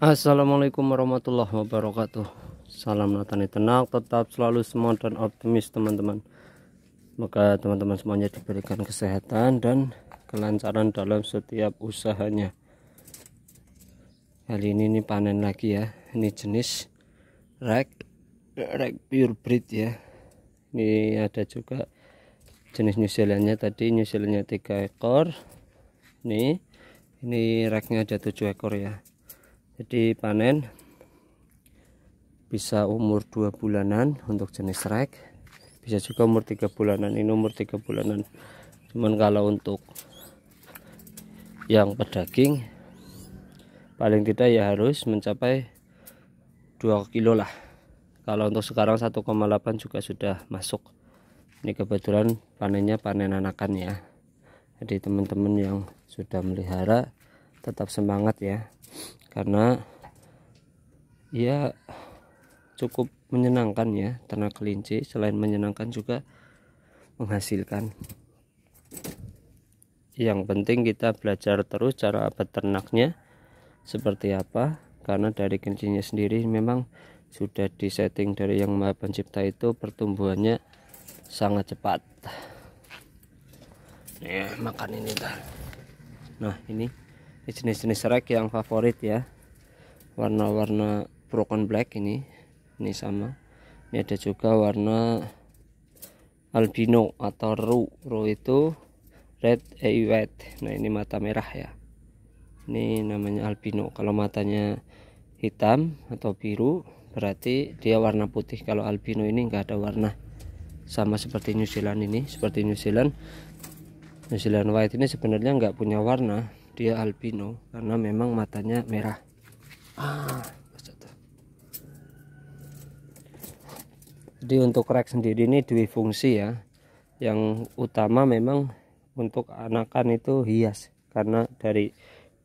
Assalamualaikum warahmatullahi wabarakatuh Salam Natani Tenang Tetap selalu semangat dan optimis teman-teman Maka teman-teman semuanya diberikan kesehatan dan kelancaran dalam setiap usahanya Kali ini ini panen lagi ya Ini jenis rag, rag pure breed ya Ini ada juga jenis New Zealandnya tadi New Zealandnya 3 ekor Ini ini ragnya ada 7 ekor ya jadi panen bisa umur 2 bulanan untuk jenis rek bisa juga umur 3 bulanan ini umur 3 bulanan cuman kalau untuk yang pedaging paling tidak ya harus mencapai 2 kilo lah kalau untuk sekarang 1,8 juga sudah masuk ini kebetulan panennya panen anakan ya jadi teman-teman yang sudah melihara tetap semangat ya karena ya cukup menyenangkan ya ternak kelinci selain menyenangkan juga menghasilkan yang penting kita belajar terus cara peternaknya seperti apa karena dari kelincinya sendiri memang sudah disetting dari yang maha pencipta itu pertumbuhannya sangat cepat nih ya, makan ini dah nah ini ini jenis-jenis rek yang favorit ya. Warna-warna broken black ini. Ini sama. Ini ada juga warna albino atau ru. Ru itu red eye eh, white. Nah, ini mata merah ya. Ini namanya albino. Kalau matanya hitam atau biru berarti dia warna putih kalau albino ini enggak ada warna sama seperti New Zealand ini seperti New Zealand New Zealand White ini sebenarnya enggak punya warna dia albino karena memang matanya merah ah jadi untuk rek sendiri ini dua fungsi ya yang utama memang untuk anakan itu hias karena dari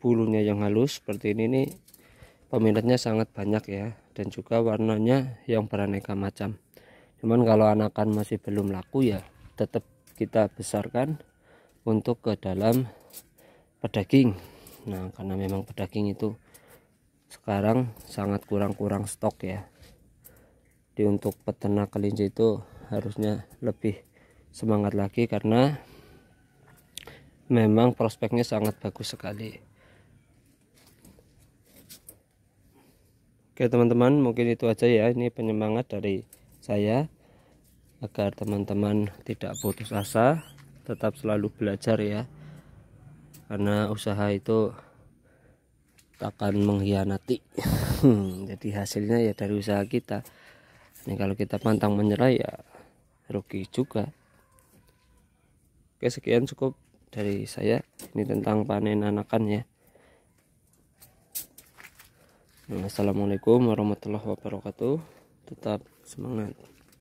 bulunya yang halus seperti ini nih peminatnya sangat banyak ya dan juga warnanya yang beraneka macam cuman kalau anakan masih belum laku ya tetap kita besarkan untuk ke dalam pedaging nah karena memang pedaging itu sekarang sangat kurang-kurang stok ya di untuk peternak kelinci itu harusnya lebih semangat lagi karena memang prospeknya sangat bagus sekali Oke teman-teman mungkin itu aja ya ini penyemangat dari saya agar teman-teman tidak putus asa tetap selalu belajar ya karena usaha itu akan mengkhianati jadi hasilnya ya dari usaha kita ini kalau kita pantang menyerah ya rugi juga oke sekian cukup dari saya ini tentang panen anakan ya Assalamualaikum warahmatullahi wabarakatuh tetap semangat